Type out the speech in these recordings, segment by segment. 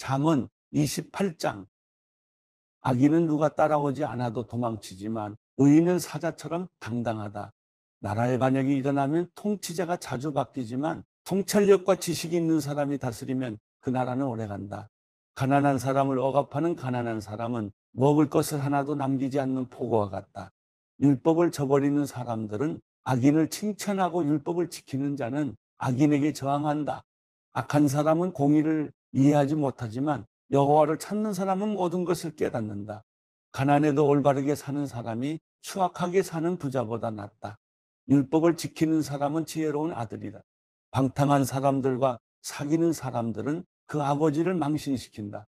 잠언 28장 악인은 누가 따라오지 않아도 도망치지만 의인은 사자처럼 당당하다. 나라의 반역이 일어나면 통치자가 자주 바뀌지만 통찰력과 지식이 있는 사람이 다스리면 그 나라는 오래간다. 가난한 사람을 억압하는 가난한 사람은 먹을 것을 하나도 남기지 않는 폭우와 같다. 율법을 저버리는 사람들은 악인을 칭찬하고 율법을 지키는 자는 악인에게 저항한다. 악한 사람은 공의를 이해하지 못하지만 여호와를 찾는 사람은 모든 것을 깨닫는다. 가난에도 올바르게 사는 사람이 추악하게 사는 부자보다 낫다. 율법을 지키는 사람은 지혜로운 아들이다. 방탕한 사람들과 사귀는 사람들은 그 아버지를 망신시킨다.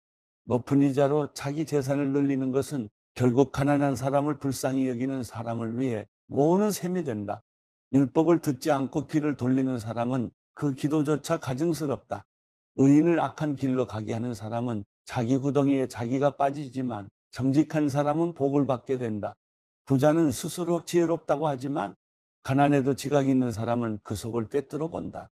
높은 이자로 자기 재산을 늘리는 것은 결국 가난한 사람을 불쌍히 여기는 사람을 위해 모으는 셈이 된다. 율법을 듣지 않고 귀를 돌리는 사람은 그 기도조차 가증스럽다. 의인을 악한 길로 가게 하는 사람은 자기 구덩이에 자기가 빠지지만 정직한 사람은 복을 받게 된다. 부자는 스스로 지혜롭다고 하지만 가난에도 지각 있는 사람은 그 속을 꿰뚫어 본다.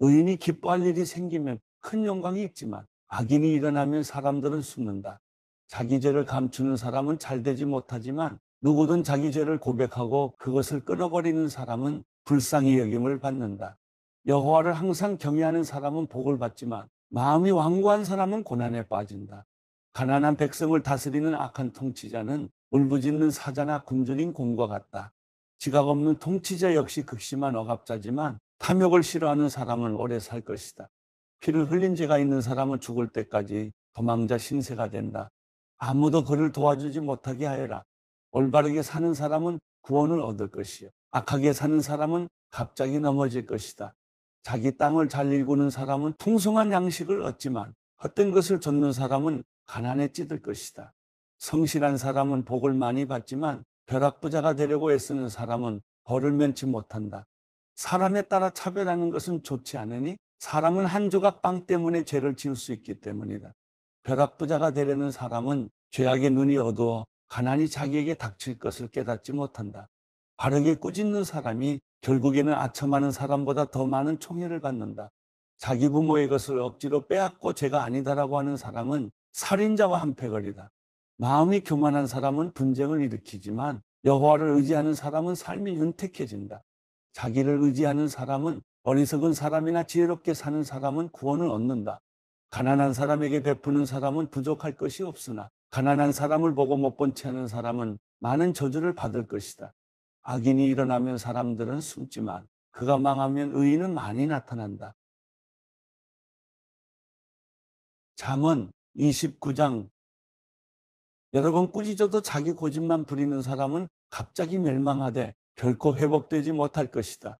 의인이 기뻐할 일이 생기면 큰 영광이 있지만 악인이 일어나면 사람들은 숨는다. 자기 죄를 감추는 사람은 잘 되지 못하지만 누구든 자기 죄를 고백하고 그것을 끊어버리는 사람은 불쌍히 여김을 받는다. 여호와를 항상 경외하는 사람은 복을 받지만 마음이 완고한 사람은 고난에 빠진다. 가난한 백성을 다스리는 악한 통치자는 울부짖는 사자나 굶주린 곰과 같다. 지각 없는 통치자 역시 극심한 억압자지만 탐욕을 싫어하는 사람은 오래 살 것이다. 피를 흘린 죄가 있는 사람은 죽을 때까지 도망자 신세가 된다. 아무도 그를 도와주지 못하게 하여라. 올바르게 사는 사람은 구원을 얻을 것이요. 악하게 사는 사람은 갑자기 넘어질 것이다. 자기 땅을 잘 일구는 사람은 풍성한 양식을 얻지만 헛된 것을 좇는 사람은 가난에 찌들 것이다. 성실한 사람은 복을 많이 받지만 벼락부자가 되려고 애쓰는 사람은 벌을 면치 못한다. 사람에 따라 차별하는 것은 좋지 않으니 사람은 한 조각 빵 때문에 죄를 지을 수 있기 때문이다. 벼락부자가 되려는 사람은 죄악의 눈이 어두워 가난이 자기에게 닥칠 것을 깨닫지 못한다. 바르게 꾸짖는 사람이 결국에는 아첨하는 사람보다 더 많은 총애를 받는다. 자기 부모의 것을 억지로 빼앗고 죄가 아니다라고 하는 사람은 살인자와 한패거리다. 마음이 교만한 사람은 분쟁을 일으키지만 여호와를 의지하는 사람은 삶이 윤택해진다. 자기를 의지하는 사람은 어리석은 사람이나 지혜롭게 사는 사람은 구원을 얻는다. 가난한 사람에게 베푸는 사람은 부족할 것이 없으나 가난한 사람을 보고 못 본 채 하는 사람은 많은 저주를 받을 것이다. 악인이 일어나면 사람들은 숨지만 그가 망하면 의인은 많이 나타난다. 잠언 29장 여러분 꾸짖어도 자기 고집만 부리는 사람은 갑자기 멸망하되 결코 회복되지 못할 것이다.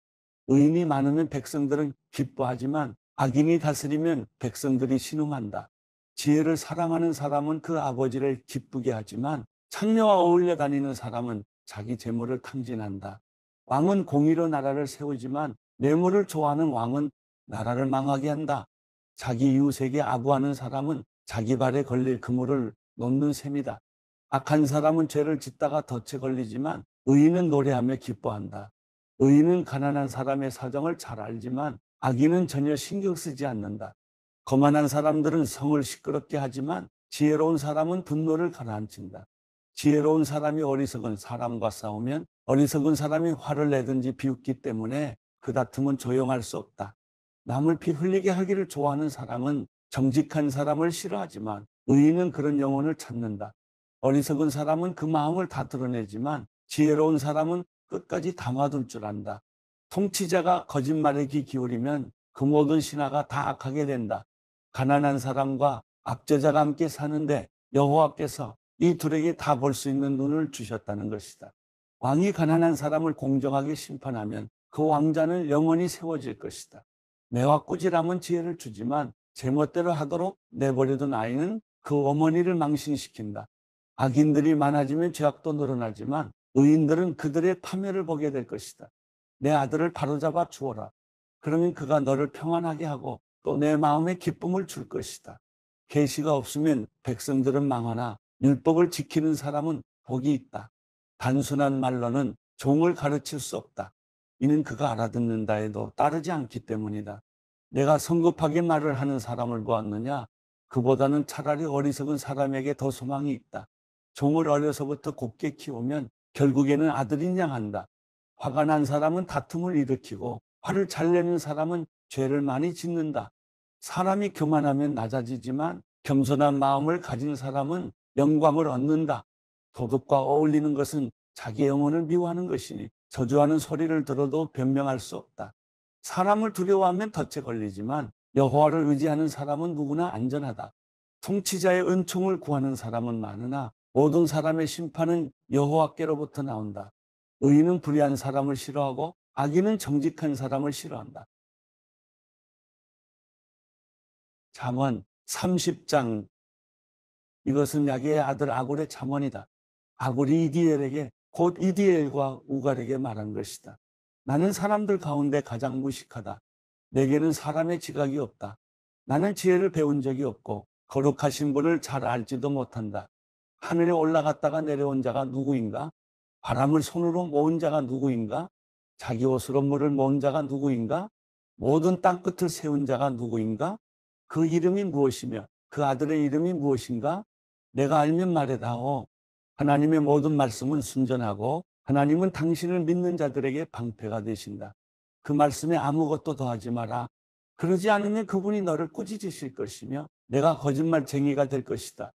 의인이 많으면 백성들은 기뻐하지만 악인이 다스리면 백성들이 신음한다. 지혜를 사랑하는 사람은 그 아버지를 기쁘게 하지만 창녀와 어울려 다니는 사람은 자기 재물을 탐진한다. 왕은 공의로 나라를 세우지만 뇌물을 좋아하는 왕은 나라를 망하게 한다. 자기 이웃에게 아부하는 사람은 자기 발에 걸릴 그물을 놓는 셈이다. 악한 사람은 죄를 짓다가 덫에 걸리지만 의인은 노래하며 기뻐한다. 의인은 가난한 사람의 사정을 잘 알지만 악인은 전혀 신경 쓰지 않는다. 거만한 사람들은 성을 시끄럽게 하지만 지혜로운 사람은 분노를 가라앉힌다. 지혜로운 사람이 어리석은 사람과 싸우면 어리석은 사람이 화를 내든지 비웃기 때문에 그 다툼은 조용할 수 없다. 남을 피 흘리게 하기를 좋아하는 사람은 정직한 사람을 싫어하지만 의인은 그런 영혼을 찾는다. 어리석은 사람은 그 마음을 다 드러내지만 지혜로운 사람은 끝까지 담아둘 줄 안다. 통치자가 거짓말에 귀 기울이면 그 모든 신하가 다 악하게 된다. 가난한 사람과 악제자가 함께 사는데 여호와께서 이 둘에게 다 볼 수 있는 눈을 주셨다는 것이다. 왕이 가난한 사람을 공정하게 심판하면 그 왕자는 영원히 세워질 것이다. 매와 꾸지람은 지혜를 주지만 제멋대로 하도록 내버려둔 아이는 그 어머니를 망신시킨다. 악인들이 많아지면 죄악도 늘어나지만 의인들은 그들의 파멸을 보게 될 것이다. 내 아들을 바로잡아 주어라. 그러면 그가 너를 평안하게 하고 또 내 마음에 기쁨을 줄 것이다. 계시가 없으면 백성들은 망하나 율법을 지키는 사람은 복이 있다. 단순한 말로는 종을 가르칠 수 없다. 이는 그가 알아듣는다 해도 따르지 않기 때문이다. 내가 성급하게 말을 하는 사람을 보았느냐? 그보다는 차라리 어리석은 사람에게 더 소망이 있다. 종을 어려서부터 곱게 키우면 결국에는 아들인 양한다. 화가 난 사람은 다툼을 일으키고 화를 잘 내는 사람은 죄를 많이 짓는다. 사람이 교만하면 낮아지지만 겸손한 마음을 가진 사람은 영광을 얻는다. 도둑과 어울리는 것은 자기 영혼을 미워하는 것이니 저주하는 소리를 들어도 변명할 수 없다. 사람을 두려워하면 덫에 걸리지만 여호와를 의지하는 사람은 누구나 안전하다. 통치자의 은총을 구하는 사람은 많으나 모든 사람의 심판은 여호와께로부터 나온다. 의인은 불의한 사람을 싫어하고 악인은 정직한 사람을 싫어한다. 잠언 30장 이것은 야게의 아들 아굴의 자원이다. 아굴이 이디엘에게 곧 이디엘과 우갈에게 말한 것이다. 나는 사람들 가운데 가장 무식하다. 내게는 사람의 지각이 없다. 나는 지혜를 배운 적이 없고 거룩하신 분을 잘 알지도 못한다. 하늘에 올라갔다가 내려온 자가 누구인가? 바람을 손으로 모은 자가 누구인가? 자기 옷으로 물을 모은 자가 누구인가? 모든 땅 끝을 세운 자가 누구인가? 그 이름이 무엇이며 그 아들의 이름이 무엇인가? 내가 알면 말해다오. 하나님의 모든 말씀은 순전하고 하나님은 당신을 믿는 자들에게 방패가 되신다. 그 말씀에 아무것도 더하지 마라. 그러지 않으면 그분이 너를 꾸짖으실 것이며 내가 거짓말쟁이가 될 것이다.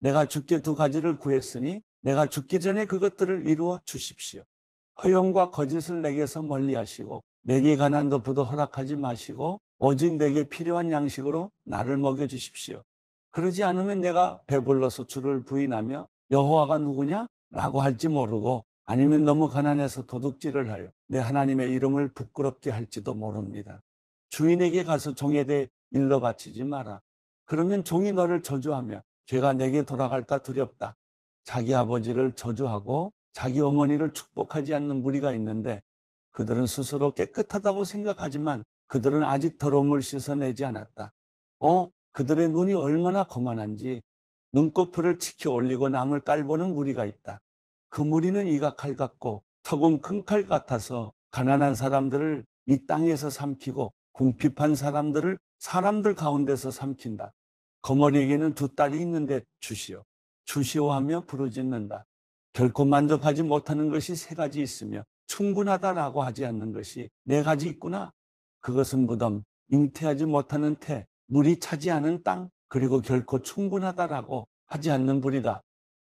내가 죽게 두 가지를 구했으니 내가 죽기 전에 그것들을 이루어 주십시오. 허용과 거짓을 내게서 멀리 하시고 내게 관한 것부터 허락하지 마시고 오직 내게 필요한 양식으로 나를 먹여 주십시오. 그러지 않으면 내가 배불러서 주를 부인하며 여호와가 누구냐? 라고 할지 모르고 아니면 너무 가난해서 도둑질을 하여 내 하나님의 이름을 부끄럽게 할지도 모릅니다. 주인에게 가서 종에 대해 일러 바치지 마라. 그러면 종이 너를 저주하며 죄가 내게 돌아갈까 두렵다. 자기 아버지를 저주하고 자기 어머니를 축복하지 않는 무리가 있는데 그들은 스스로 깨끗하다고 생각하지만 그들은 아직 더러움을 씻어내지 않았다. 어? 그들의 눈이 얼마나 거만한지 눈꺼풀을 치켜 올리고 남을 깔보는 무리가 있다. 그 무리는 이각칼 같고 턱은 큰 칼 같아서 가난한 사람들을 이 땅에서 삼키고 궁핍한 사람들을 사람들 가운데서 삼킨다. 거머리에게는 두 딸이 있는데 주시오. 주시오 하며 부르짖는다. 결코 만족하지 못하는 것이 세 가지 있으며 충분하다라고 하지 않는 것이 네 가지 있구나. 그것은 무덤, 잉태하지 못하는 태, 물이 차지하는 땅 그리고 결코 충분하다라고 하지 않는 분이다.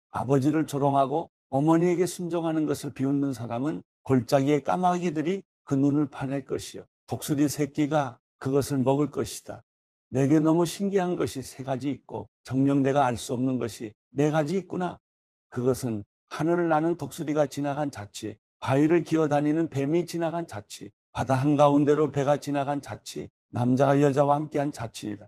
아버지를 조롱하고 어머니에게 순종하는 것을 비웃는 사람은 골짜기의 까마귀들이 그 눈을 파낼 것이요. 독수리 새끼가 그것을 먹을 것이다. 내게 너무 신기한 것이 세 가지 있고 정녕 내가 알 수 없는 것이 네 가지 있구나. 그것은 하늘을 나는 독수리가 지나간 자취, 바위를 기어다니는 뱀이 지나간 자취, 바다 한가운데로 배가 지나간 자취, 남자와 여자와 함께한 자취이다.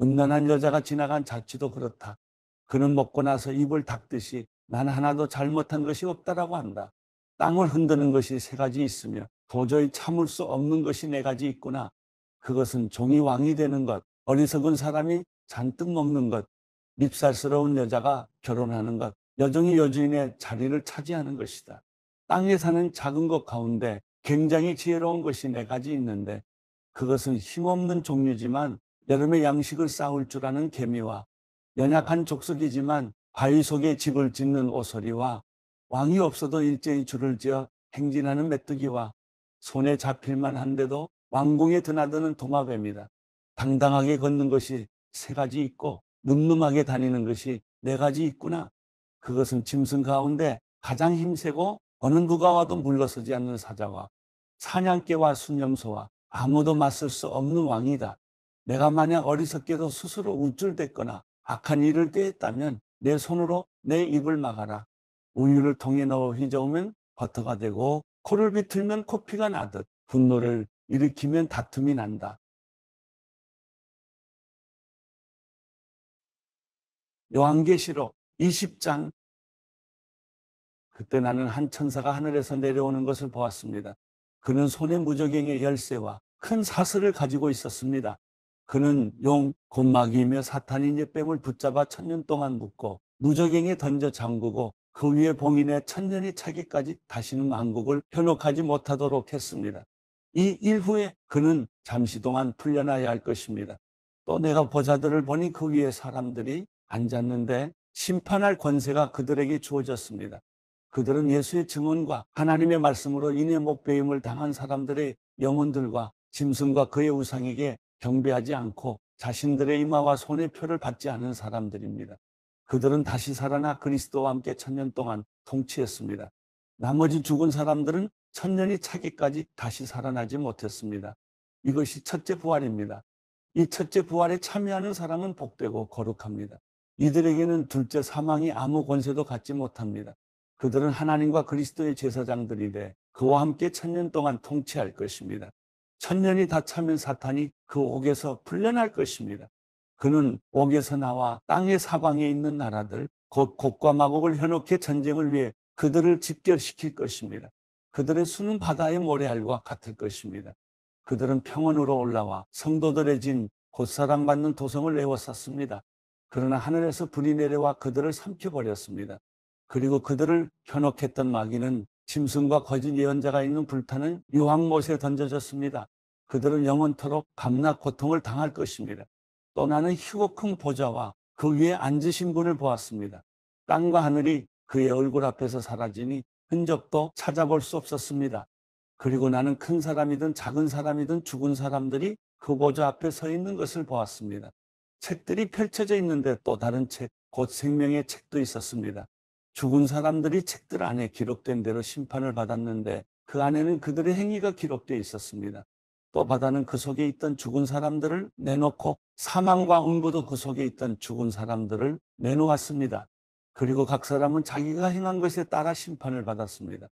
음란한 여자가 지나간 자취도 그렇다. 그는 먹고 나서 입을 닦듯이 난 하나도 잘못한 것이 없다라고 한다. 땅을 흔드는 것이 세 가지 있으며 도저히 참을 수 없는 것이 네 가지 있구나. 그것은 종이 왕이 되는 것, 어리석은 사람이 잔뜩 먹는 것, 밉살스러운 여자가 결혼하는 것, 여종이 여주인의 자리를 차지하는 것이다. 땅에 사는 작은 것 가운데 굉장히 지혜로운 것이 네 가지 있는데 그것은 힘없는 종류지만 여름에 양식을 쌓을 줄 아는 개미와 연약한 족속이지만 바위 속에 집을 짓는 오소리와 왕이 없어도 일제히 줄을 지어 행진하는 메뚜기와 손에 잡힐만 한데도 왕궁에 드나드는 도마뱀이다. 당당하게 걷는 것이 세 가지 있고 늠름하게 다니는 것이 네 가지 있구나. 그것은 짐승 가운데 가장 힘세고 어느 누가 와도 물러서지 않는 사자와 사냥개와 순염소와 아무도 맞설 수 없는 왕이다. 내가 만약 어리석게도 스스로 우쭐댔거나 악한 일을 꾀했다면 내 손으로 내 입을 막아라. 우유를 통에 넣어 휘저으면 버터가 되고 코를 비틀면 코피가 나듯 분노를 일으키면 다툼이 난다. 요한계시록 20장 그때 나는 한 천사가 하늘에서 내려오는 것을 보았습니다. 그는 손에 무적행의 열쇠와 큰 사슬을 가지고 있었습니다. 그는 용, 곤막이며 사탄인의 뺨을 붙잡아 천년 동안 묶고 무적행에 던져 잠그고 그 위에 봉인해 천년이 차기까지 다시는 왕국을 현혹하지 못하도록 했습니다. 이 일후에 그는 잠시 동안 풀려나야 할 것입니다. 또 내가 보자들을 보니 그 위에 사람들이 앉았는데 심판할 권세가 그들에게 주어졌습니다. 그들은 예수의 증언과 하나님의 말씀으로 인의 목배임을 당한 사람들의 영혼들과 짐승과 그의 우상에게 경배하지 않고 자신들의 이마와 손의 표를 받지 않은 사람들입니다. 그들은 다시 살아나 그리스도와 함께 천년 동안 통치했습니다. 나머지 죽은 사람들은 천년이 차기까지 다시 살아나지 못했습니다. 이것이 첫째 부활입니다. 이 첫째 부활에 참여하는 사람은 복되고 거룩합니다. 이들에게는 둘째 사망이 아무 권세도 갖지 못합니다. 그들은 하나님과 그리스도의 제사장들이되 그와 함께 천년 동안 통치할 것입니다. 천년이 다 차면 사탄이 그 옥에서 풀려날 것입니다. 그는 옥에서 나와 땅의 사방에 있는 나라들, 곧 곡과 마곡을 현혹해 전쟁을 위해 그들을 집결시킬 것입니다. 그들의 수는 바다의 모래알과 같을 것입니다. 그들은 평원으로 올라와 성도들의 진, 곧 사랑받는 도성을 내워쌌습니다 그러나 하늘에서 불이 내려와 그들을 삼켜버렸습니다. 그리고 그들을 현혹했던 마귀는 짐승과 거짓 예언자가 있는 불타는 유황못에 던져졌습니다. 그들은 영원토록 감락 고통을 당할 것입니다. 또 나는 희고큰 보좌와 그 위에 앉으신 분을 보았습니다. 땅과 하늘이 그의 얼굴 앞에서 사라지니 흔적도 찾아볼 수 없었습니다. 그리고 나는 큰 사람이든 작은 사람이든 죽은 사람들이 그 보좌 앞에 서 있는 것을 보았습니다. 책들이 펼쳐져 있는데 또 다른 책, 곧 생명의 책도 있었습니다. 죽은 사람들이 책들 안에 기록된 대로 심판을 받았는데 그 안에는 그들의 행위가 기록되어 있었습니다. 또 바다는 그 속에 있던 죽은 사람들을 내놓고 사망과 음부도 그 속에 있던 죽은 사람들을 내놓았습니다. 그리고 각 사람은 자기가 행한 것에 따라 심판을 받았습니다.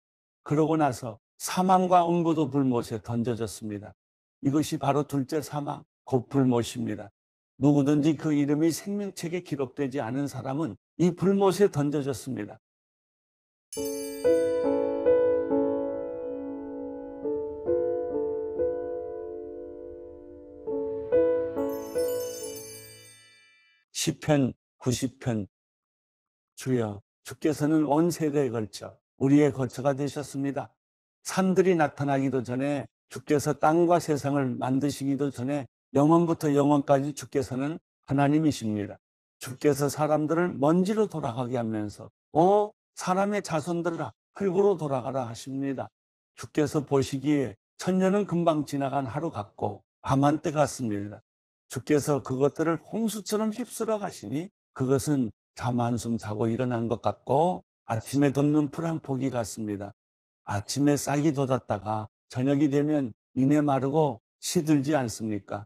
그러고 나서 사망과 음부도 불못에 던져졌습니다. 이것이 바로 둘째 사망, 곧 불못입니다. 누구든지 그 이름이 생명책에 기록되지 않은 사람은 이 불못에 던져졌습니다. 시편 90편 주여 주께서는 온 세대에 걸쳐 우리의 거처가 되셨습니다. 산들이 나타나기도 전에 주께서 땅과 세상을 만드시기도 전에 영원부터 영원까지 주께서는 하나님이십니다. 주께서 사람들을 먼지로 돌아가게 하면서 어 사람의 자손들아 흙으로 돌아가라 하십니다. 주께서 보시기에 천년은 금방 지나간 하루 같고 밤한때 같습니다. 주께서 그것들을 홍수처럼 휩쓸어 가시니 그것은 잠 한숨 자고 일어난 것 같고 아침에 돋는 풀 한 폭이 같습니다. 아침에 싹이 돋았다가 저녁이 되면 이내 마르고 시들지 않습니까?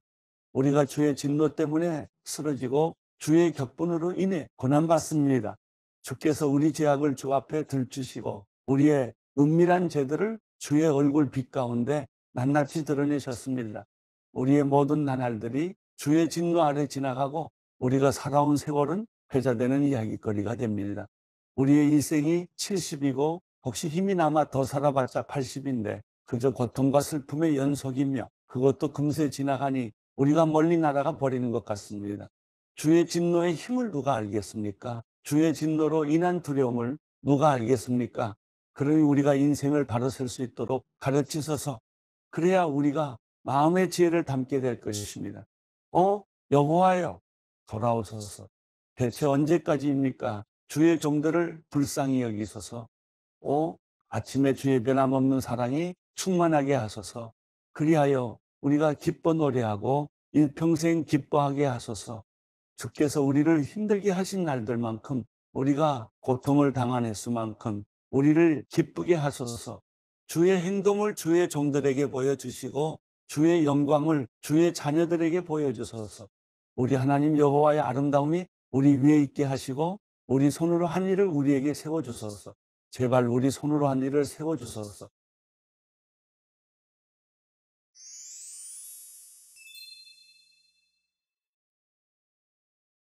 우리가 주의 진노 때문에 쓰러지고 주의 격분으로 인해 고난받습니다. 주께서 우리 죄악을 주 앞에 들주시고 우리의 은밀한 죄들을 주의 얼굴 빛 가운데 낱낱이 드러내셨습니다. 우리의 모든 나날들이 주의 진노 아래 지나가고 우리가 살아온 세월은 회자되는 이야기거리가 됩니다. 우리의 인생이 70이고 혹시 힘이 남아 더 살아봤자 80인데 그저 고통과 슬픔의 연속이며 그것도 금세 지나가니 우리가 멀리 날아가 버리는 것 같습니다. 주의 진노의 힘을 누가 알겠습니까? 주의 진노로 인한 두려움을 누가 알겠습니까? 그러니 우리가 인생을 바로 설수 있도록 가르치셔서 그래야 우리가 마음의 지혜를 담게 될 네. 것입니다. 어? 여호와여 돌아오소서. 대체 언제까지입니까? 주의 종들을 불쌍히 여기소서. 오, 어? 아침에 주의 변함없는 사랑이 충만하게 하소서. 그리하여 우리가 기뻐 노래하고 일평생 기뻐하게 하소서 주께서 우리를 힘들게 하신 날들만큼 우리가 고통을 당한 횟수만큼 우리를 기쁘게 하소서 주의 행동을 주의 종들에게 보여주시고 주의 영광을 주의 자녀들에게 보여주소서 우리 하나님 여호와의 아름다움이 우리 위에 있게 하시고 우리 손으로 한 일을 우리에게 세워주소서 제발 우리 손으로 한 일을 세워주소서